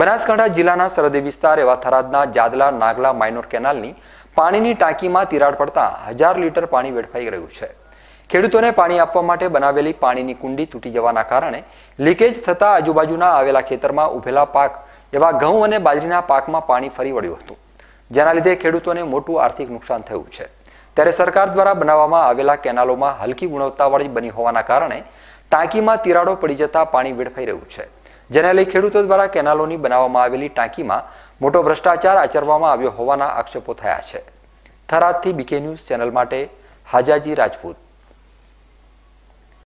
બનાસકાંઠા જિલ્લાના સરહદી વિસ્તાર એવા થરાદના જાદલા નાગલા માઇનોર કેનાલની પાણીની ટાંકીમાં તિરાડ પડતા હજાર લીટર પાણી વેડફાઈ રહ્યું છે ખેડૂતોને પાણી આપવા માટે બનાવેલી પાણીની કુંડી તૂટી જવાના કારણે લીકેજ થતા આજુબાજુના આવેલા ખેતરમાં ઉભેલા પાક એવા ઘઉં અને બાજરીના પાકમાં પાણી ફરી વળ્યું હતું જેના લીધે ખેડૂતોને મોટું આર્થિક નુકસાન થયું છે ત્યારે સરકાર દ્વારા બનાવવામાં આવેલા કેનાલોમાં હલકી ગુણવત્તાવાળી બની હોવાના કારણે ટાંકીમાં તિરાડો પડી જતા પાણી વેડફાઈ રહ્યું છે જેને લઈ ખેડૂતો દ્વારા કેનાલોની બનાવવામાં આવેલી ટાંકીમાં મોટો ભ્રષ્ટાચાર આચરવામાં આવ્યો હોવાના આક્ષેપો થયા છે થરાદથી બીકે ન્યૂઝ ચેનલ માટે હાજાજી રાજપૂત